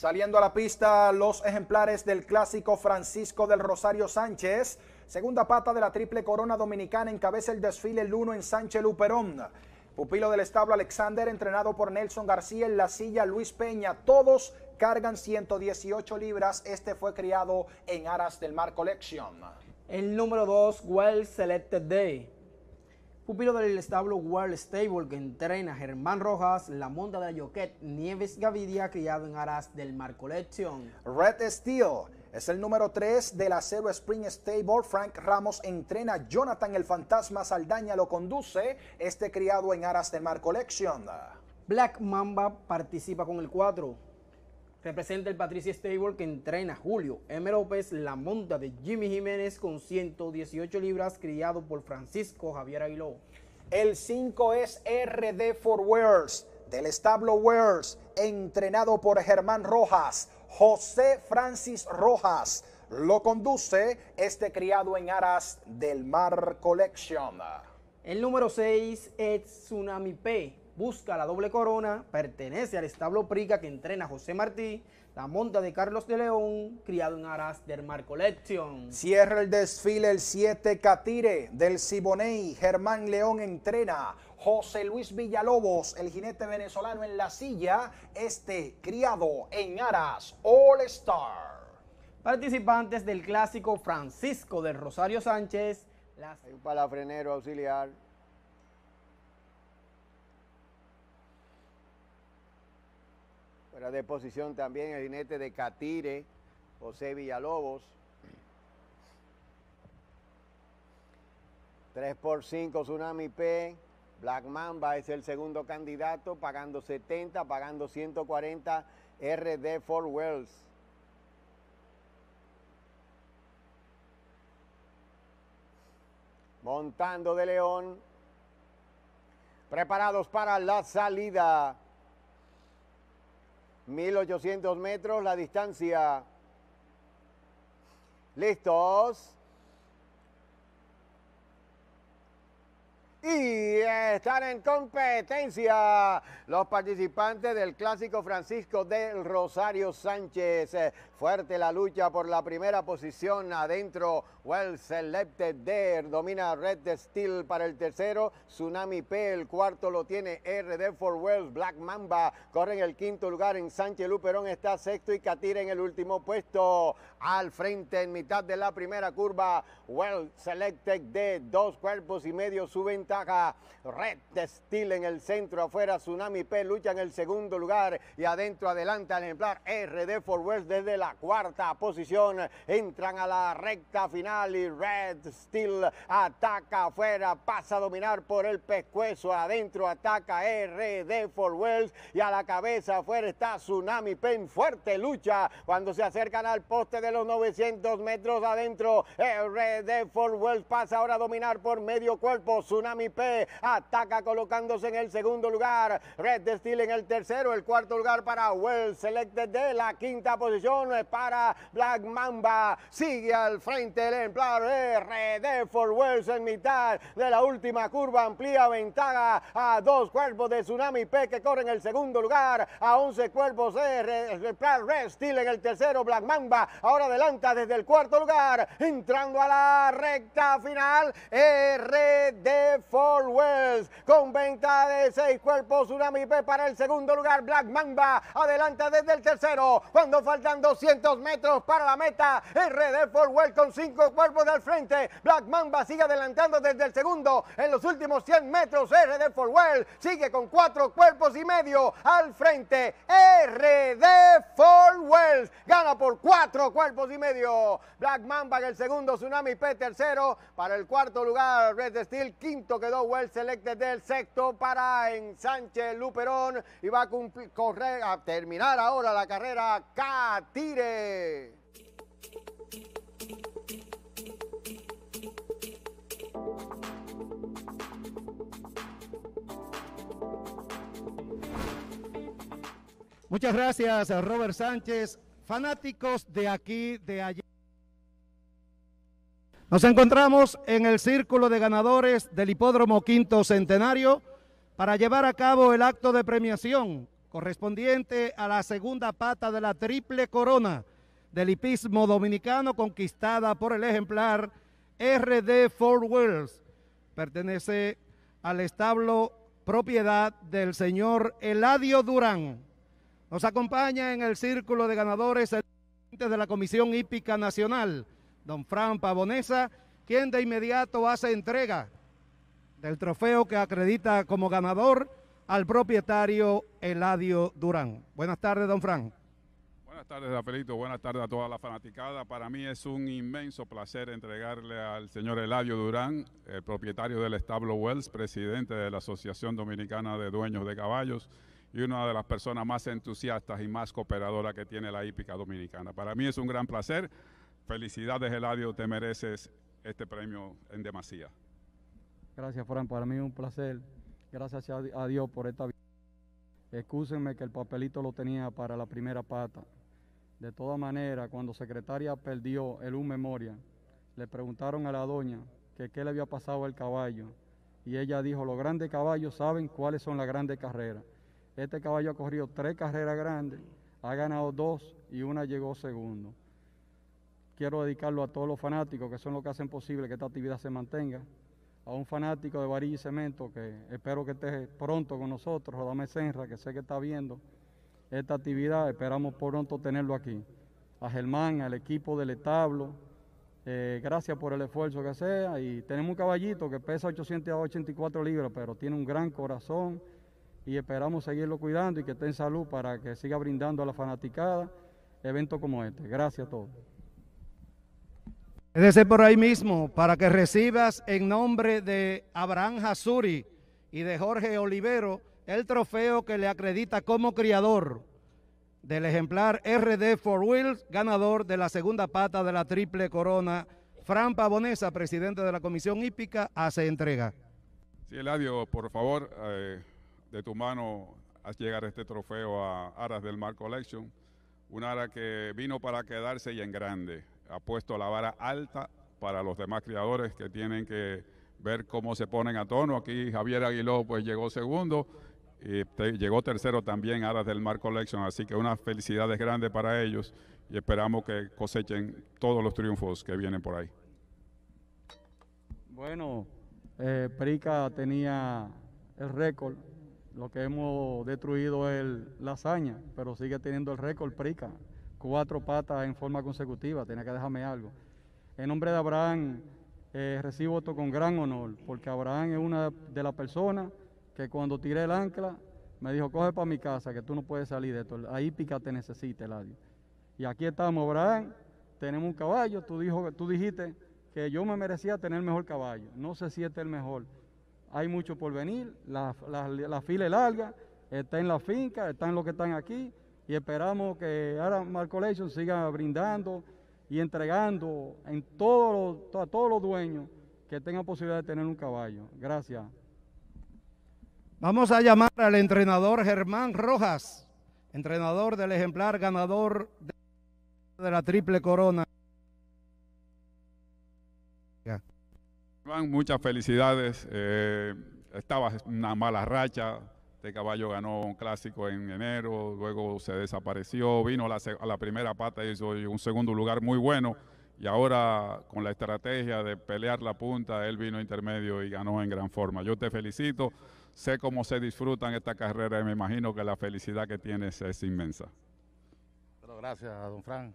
Saliendo a la pista los ejemplares del clásico Francisco del Rosario Sánchez. Segunda pata de la triple corona dominicana encabeza el desfile el 1 en Sánchez Luperón. Pupilo del establo Alexander, entrenado por Nelson García en la silla Luis Peña. Todos cargan 118 libras. Este fue criado en aras del Mar Collection. El número 2, Well Selected Day. Cupido del establo World Stable que entrena Germán Rojas, la monta de Joquet Nieves Gavidia, criado en Aras del Mar Collection. Red Steel es el número 3 del acero Spring Stable. Frank Ramos entrena Jonathan el Fantasma Saldaña, lo conduce, este criado en Aras del Mar Collection. Black Mamba participa con el 4. Representa el Patricia Stable que entrena Julio M. López, la monta de Jimmy Jiménez con 118 libras, criado por Francisco Javier Aguiló. El 5 es RD for Wears, del establo Wears, entrenado por Germán Rojas, José Francis Rojas. Lo conduce este criado en aras del Mar Collection. El número 6 es Tsunami P busca la doble corona, pertenece al establo Prica que entrena José Martí, la monta de Carlos de León, criado en Aras del Mar Collection. Cierra el desfile el 7 Catire del Siboney, Germán León entrena. José Luis Villalobos, el jinete venezolano en la silla, este criado en Aras All Star. Participantes del clásico Francisco de Rosario Sánchez. un palafrenero auxiliar. Fuera de posición también el jinete de Catire, José Villalobos. 3 por 5 Tsunami P. Black Mamba es el segundo candidato, pagando 70, pagando 140 RD Fort Wells. Montando de León. Preparados para la salida. 1800 metros la distancia. Listos. Y están en competencia los participantes del clásico Francisco del Rosario Sánchez. Eh, fuerte la lucha por la primera posición adentro. Well Selected de domina Red Steel para el tercero. Tsunami P, el cuarto lo tiene RD for Wells. Black Mamba corre en el quinto lugar en Sánchez Luperón está sexto y Catira en el último puesto. Al frente en mitad de la primera curva. Well Selected de dos cuerpos y medio su Red Steel en el centro, afuera. Tsunami P lucha en el segundo lugar. Y adentro adelante al ejemplar RD Wells desde la cuarta posición. Entran a la recta final y Red Steel ataca afuera. Pasa a dominar por el pescuezo. Adentro ataca RD Wells y a la cabeza afuera está Tsunami P en fuerte lucha. Cuando se acercan al poste de los 900 metros adentro, RD Wells pasa ahora a dominar por medio cuerpo. Tsunami P ataca colocándose en el segundo lugar. Red Steel en el tercero, el cuarto lugar para Well Selected de la quinta posición es para Black Mamba. Sigue al frente el emplar RD for Wells en mitad de la última curva. Amplía ventaja a dos cuerpos de Tsunami P que corre en el segundo lugar. A 11 cuerpos de Red Steel en el tercero, Black Mamba. Ahora adelanta desde el cuarto lugar, entrando a la recta final. RD Fort Wells con venta de seis cuerpos. Tsunami P para el segundo lugar. Black Mamba adelanta desde el tercero. Cuando faltan 200 metros para la meta, RD Fort Wells con cinco cuerpos al frente. Black Mamba sigue adelantando desde el segundo. En los últimos 100 metros, RD Fort Wells sigue con cuatro cuerpos y medio al frente. RD Fort Wells gana por cuatro cuerpos y medio. Black Mamba en el segundo. Tsunami P tercero. Para el cuarto lugar, Red Steel quinto quedó Well Selected del sexto para Sánchez Luperón y va a, correr, a terminar ahora la carrera Catire. Muchas gracias, Robert Sánchez. Fanáticos de aquí, de allí nos encontramos en el círculo de ganadores del Hipódromo Quinto Centenario para llevar a cabo el acto de premiación correspondiente a la segunda pata de la triple corona del hipismo dominicano conquistada por el ejemplar RD Four Wells. Pertenece al establo propiedad del señor Eladio Durán. Nos acompaña en el círculo de ganadores el presidente de la Comisión Hípica Nacional, don Fran Pavonesa, quien de inmediato hace entrega del trofeo que acredita como ganador al propietario Eladio Durán. Buenas tardes, don Fran. Buenas tardes, Rafaelito. Buenas tardes a toda la fanaticada. Para mí es un inmenso placer entregarle al señor Eladio Durán, el propietario del establo Wells, presidente de la Asociación Dominicana de Dueños de Caballos y una de las personas más entusiastas y más cooperadoras que tiene la hípica dominicana. Para mí es un gran placer Felicidades, Eladio, te mereces este premio en demasía. Gracias, Fran. Para mí es un placer. Gracias a Dios por esta vida. Excúsenme que el papelito lo tenía para la primera pata. De todas maneras, cuando secretaria perdió el un memoria, le preguntaron a la doña que qué le había pasado al caballo. Y ella dijo, los grandes caballos saben cuáles son las grandes carreras. Este caballo ha corrido tres carreras grandes, ha ganado dos y una llegó segundo quiero dedicarlo a todos los fanáticos que son los que hacen posible que esta actividad se mantenga. A un fanático de Varilla y Cemento que espero que esté pronto con nosotros, Rodame Senra, que sé que está viendo esta actividad, esperamos pronto tenerlo aquí. A Germán, al equipo del establo, eh, gracias por el esfuerzo que sea. Y tenemos un caballito que pesa 884 libras, pero tiene un gran corazón y esperamos seguirlo cuidando y que esté en salud para que siga brindando a la fanaticada eventos como este. Gracias a todos. Es por ahí mismo, para que recibas en nombre de Abraham Hasuri y de Jorge Olivero el trofeo que le acredita como criador del ejemplar RD for Wheels, ganador de la segunda pata de la triple corona. Fran Pabonesa, presidente de la Comisión Hípica, hace entrega. Sí, Eladio, por favor, eh, de tu mano haz llegar este trofeo a Aras del Mar Collection, un ara que vino para quedarse y en grande ha puesto la vara alta para los demás criadores que tienen que ver cómo se ponen a tono. Aquí Javier Aguiló pues llegó segundo y llegó tercero también las del Mar Collection, así que unas felicidades grandes para ellos y esperamos que cosechen todos los triunfos que vienen por ahí. Bueno, eh, Prica tenía el récord, lo que hemos destruido es la hazaña, pero sigue teniendo el récord Prica cuatro patas en forma consecutiva, tenía que dejarme algo. En nombre de Abraham eh, recibo esto con gran honor, porque Abraham es una de las personas que cuando tiré el ancla me dijo, coge para mi casa, que tú no puedes salir de esto, ahí pica te necesita, Eladio. Y aquí estamos, Abraham, tenemos un caballo, tú, dijo, tú dijiste que yo me merecía tener el mejor caballo, no sé si este es el mejor. Hay mucho por venir, la, la fila es larga, está en la finca, están los que están aquí, y esperamos que marco Collection siga brindando y entregando en a todos los dueños que tengan posibilidad de tener un caballo. Gracias. Vamos a llamar al entrenador Germán Rojas, entrenador del ejemplar ganador de la Triple Corona. Germán, muchas felicidades. Eh, estabas en una mala racha, este caballo ganó un clásico en enero, luego se desapareció, vino a la, primera pata y hizo un segundo lugar muy bueno. Y ahora con la estrategia de pelear la punta, él vino intermedio y ganó en gran forma. Yo te felicito, sé cómo se disfrutan esta carrera y me imagino que la felicidad que tienes es inmensa. gracias, don Fran.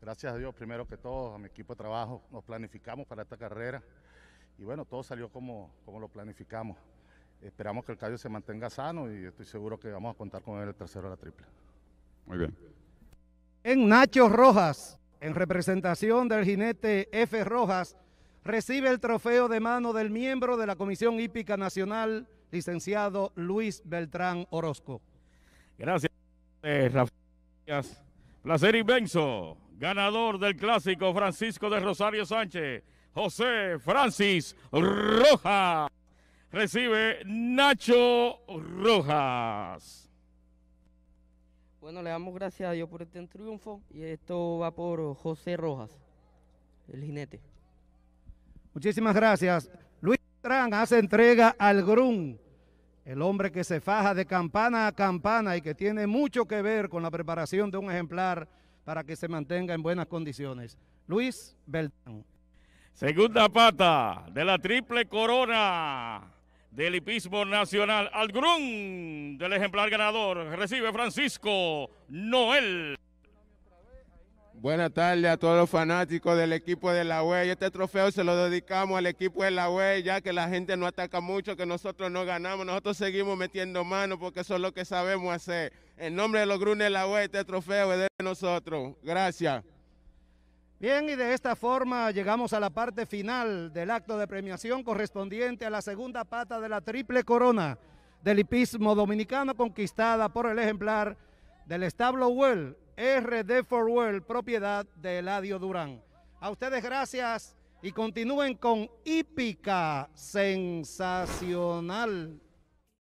Gracias a Dios, primero que todo, a mi equipo de trabajo. Nos planificamos para esta carrera y bueno, todo salió como, como lo planificamos. Esperamos que el caballo se mantenga sano y estoy seguro que vamos a contar con él el tercero de la triple. Muy bien. En Nacho Rojas, en representación del jinete F. Rojas, recibe el trofeo de mano del miembro de la Comisión Hípica Nacional, licenciado Luis Beltrán Orozco. Gracias, eh, Rafael. Placer inmenso. Ganador del clásico Francisco de Rosario Sánchez, José Francis Rojas recibe Nacho Rojas. Bueno, le damos gracias a Dios por este triunfo y esto va por José Rojas, el jinete. Muchísimas gracias. Luis Beltrán hace entrega al Grun, el hombre que se faja de campana a campana y que tiene mucho que ver con la preparación de un ejemplar para que se mantenga en buenas condiciones. Luis Beltrán. Segunda pata de la triple corona del hipismo nacional. Al grun del ejemplar ganador recibe Francisco Noel. Buenas tardes a todos los fanáticos del equipo de la UE. Este trofeo se lo dedicamos al equipo de la UE, ya que la gente no ataca mucho, que nosotros no ganamos. Nosotros seguimos metiendo manos porque eso es lo que sabemos hacer. En nombre de los Grunes de la UE, este trofeo es de nosotros. Gracias. Bien, y de esta forma llegamos a la parte final del acto de premiación correspondiente a la segunda pata de la triple corona del hipismo dominicano conquistada por el ejemplar del establo Well, RD for Well, propiedad de Eladio Durán. A ustedes gracias y continúen con Hípica Sensacional.